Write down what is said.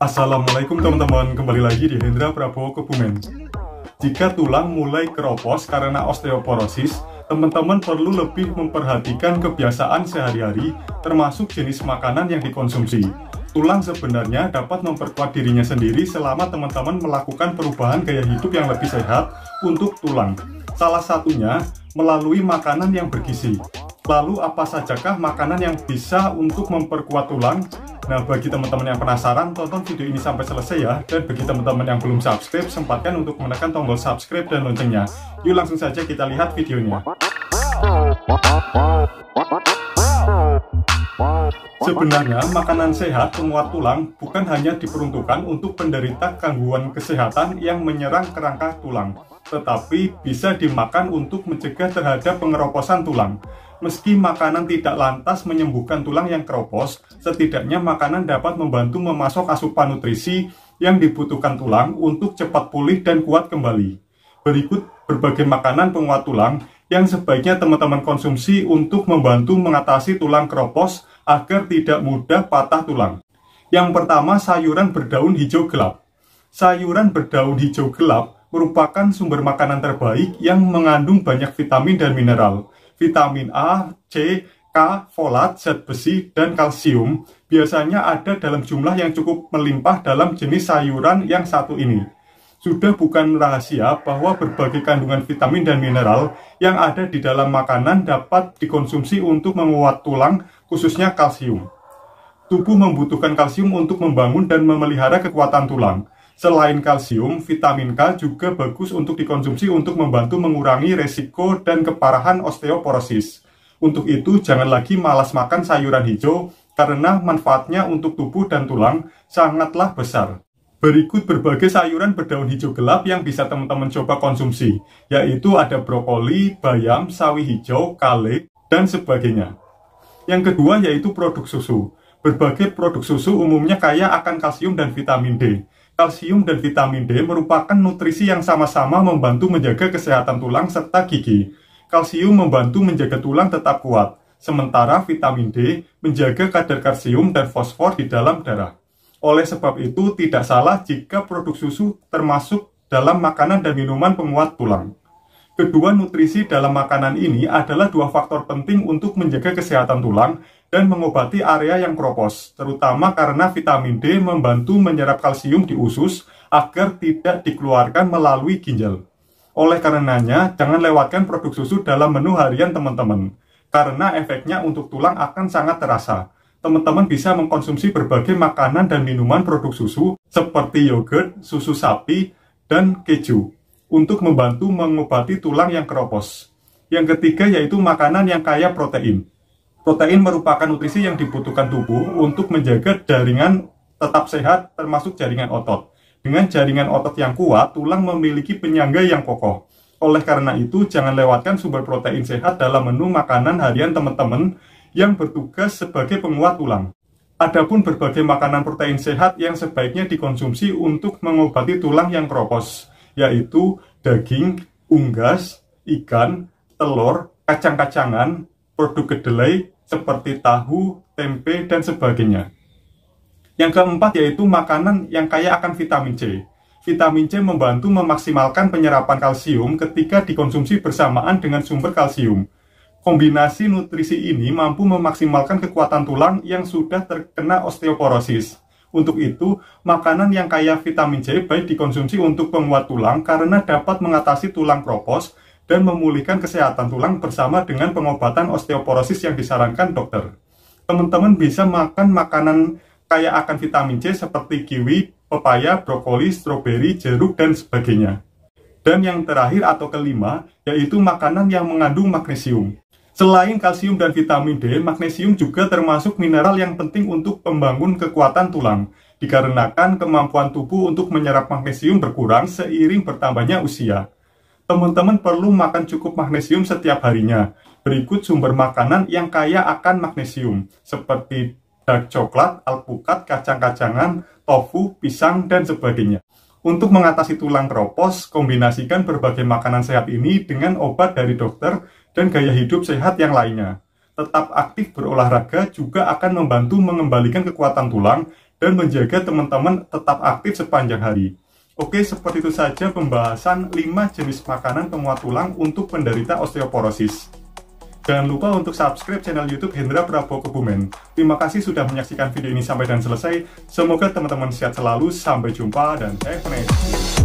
Assalamualaikum teman-teman, kembali lagi di Hendra Prabowo Kebumen. Jika tulang mulai keropos karena osteoporosis, teman-teman perlu lebih memperhatikan kebiasaan sehari-hari, termasuk jenis makanan yang dikonsumsi. Tulang sebenarnya dapat memperkuat dirinya sendiri selama teman-teman melakukan perubahan gaya hidup yang lebih sehat untuk tulang. Salah satunya melalui makanan yang bergizi. Lalu apa sajakah makanan yang bisa untuk memperkuat tulang? Nah, bagi teman-teman yang penasaran, tonton video ini sampai selesai ya. Dan bagi teman-teman yang belum subscribe, sempatkan untuk menekan tombol subscribe dan loncengnya. Yuk langsung saja kita lihat videonya. Sebenarnya, makanan sehat penguat tulang bukan hanya diperuntukkan untuk penderita gangguan kesehatan yang menyerang kerangka tulang, tetapi bisa dimakan untuk mencegah terhadap pengeroposan tulang. Meski makanan tidak lantas menyembuhkan tulang yang keropos, setidaknya makanan dapat membantu memasok asupan nutrisi yang dibutuhkan tulang untuk cepat pulih dan kuat kembali. Berikut berbagai makanan penguat tulang yang sebaiknya teman-teman konsumsi untuk membantu mengatasi tulang keropos agar tidak mudah patah tulang. Yang pertama, sayuran berdaun hijau gelap. Sayuran berdaun hijau gelap merupakan sumber makanan terbaik yang mengandung banyak vitamin dan mineral vitamin A, C, K, folat, zat besi, dan kalsium biasanya ada dalam jumlah yang cukup melimpah dalam jenis sayuran yang satu ini. Sudah bukan rahasia bahwa berbagai kandungan vitamin dan mineral yang ada di dalam makanan dapat dikonsumsi untuk menguat tulang, khususnya kalsium. Tubuh membutuhkan kalsium untuk membangun dan memelihara kekuatan tulang. Selain kalsium, vitamin K juga bagus untuk dikonsumsi untuk membantu mengurangi resiko dan keparahan osteoporosis. Untuk itu, jangan lagi malas makan sayuran hijau karena manfaatnya untuk tubuh dan tulang sangatlah besar. Berikut berbagai sayuran berdaun hijau gelap yang bisa teman-teman coba konsumsi, yaitu ada brokoli, bayam, sawi hijau, kale, dan sebagainya. Yang kedua yaitu produk susu. Berbagai produk susu umumnya kaya akan kalsium dan vitamin D kalsium dan vitamin D merupakan nutrisi yang sama-sama membantu menjaga kesehatan tulang serta gigi. Kalsium membantu menjaga tulang tetap kuat, sementara vitamin D menjaga kadar kalsium dan fosfor di dalam darah. Oleh sebab itu, tidak salah jika produk susu termasuk dalam makanan dan minuman penguat tulang. Kedua nutrisi dalam makanan ini adalah dua faktor penting untuk menjaga kesehatan tulang dan mengobati area yang kropos, terutama karena vitamin D membantu menyerap kalsium di usus agar tidak dikeluarkan melalui ginjal. Oleh karenanya, jangan lewatkan produk susu dalam menu harian teman-teman, karena efeknya untuk tulang akan sangat terasa. Teman-teman bisa mengkonsumsi berbagai makanan dan minuman produk susu seperti yogurt, susu sapi, dan keju untuk membantu mengobati tulang yang keropos. Yang ketiga yaitu makanan yang kaya protein. Protein merupakan nutrisi yang dibutuhkan tubuh untuk menjaga jaringan tetap sehat termasuk jaringan otot. Dengan jaringan otot yang kuat, tulang memiliki penyangga yang kokoh. Oleh karena itu, jangan lewatkan sumber protein sehat dalam menu makanan harian teman-teman yang bertugas sebagai penguat tulang. Adapun berbagai makanan protein sehat yang sebaiknya dikonsumsi untuk mengobati tulang yang keropos yaitu daging, unggas, ikan, telur, kacang-kacangan, produk kedelai seperti tahu, tempe, dan sebagainya. Yang keempat yaitu makanan yang kaya akan vitamin C. Vitamin C membantu memaksimalkan penyerapan kalsium ketika dikonsumsi bersamaan dengan sumber kalsium. Kombinasi nutrisi ini mampu memaksimalkan kekuatan tulang yang sudah terkena osteoporosis. Untuk itu, makanan yang kaya vitamin C baik dikonsumsi untuk penguat tulang karena dapat mengatasi tulang kropos dan memulihkan kesehatan tulang bersama dengan pengobatan osteoporosis yang disarankan dokter. Teman-teman bisa makan makanan kaya akan vitamin C seperti kiwi, pepaya, brokoli, stroberi, jeruk, dan sebagainya. Dan yang terakhir atau kelima, yaitu makanan yang mengandung magnesium. Selain kalsium dan vitamin D, magnesium juga termasuk mineral yang penting untuk pembangun kekuatan tulang, dikarenakan kemampuan tubuh untuk menyerap magnesium berkurang seiring bertambahnya usia. Teman-teman perlu makan cukup magnesium setiap harinya. Berikut sumber makanan yang kaya akan magnesium, seperti dark coklat, alpukat, kacang-kacangan, tofu, pisang, dan sebagainya. Untuk mengatasi tulang keropos, kombinasikan berbagai makanan sehat ini dengan obat dari dokter dan gaya hidup sehat yang lainnya. Tetap aktif berolahraga juga akan membantu mengembalikan kekuatan tulang dan menjaga teman-teman tetap aktif sepanjang hari. Oke, seperti itu saja pembahasan 5 jenis makanan penguat tulang untuk penderita osteoporosis. Jangan lupa untuk subscribe channel YouTube Hendra Prabowo Kebumen. Terima kasih sudah menyaksikan video ini sampai dan selesai. Semoga teman-teman sehat selalu. Sampai jumpa dan have a